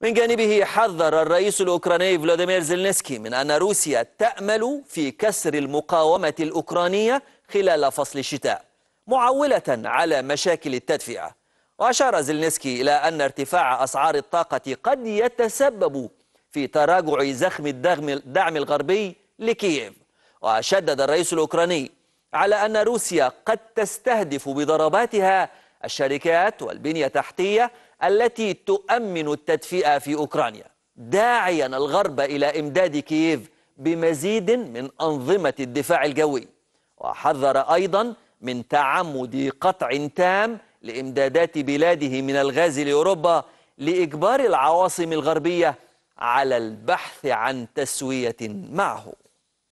من جانبه حذر الرئيس الأوكراني فلاديمير زيلنسكي من أن روسيا تأمل في كسر المقاومة الأوكرانية خلال فصل الشتاء معولة على مشاكل التدفئة وأشار زيلنسكي إلى أن ارتفاع أسعار الطاقة قد يتسبب في تراجع زخم الدعم الغربي لكييف وشدد الرئيس الأوكراني على أن روسيا قد تستهدف بضرباتها الشركات والبنية التحتية التي تؤمن التدفئة في أوكرانيا داعيا الغرب إلى إمداد كييف بمزيد من أنظمة الدفاع الجوي وحذر أيضا من تعمد قطع تام لإمدادات بلاده من الغاز لأوروبا لإجبار العواصم الغربية على البحث عن تسوية معه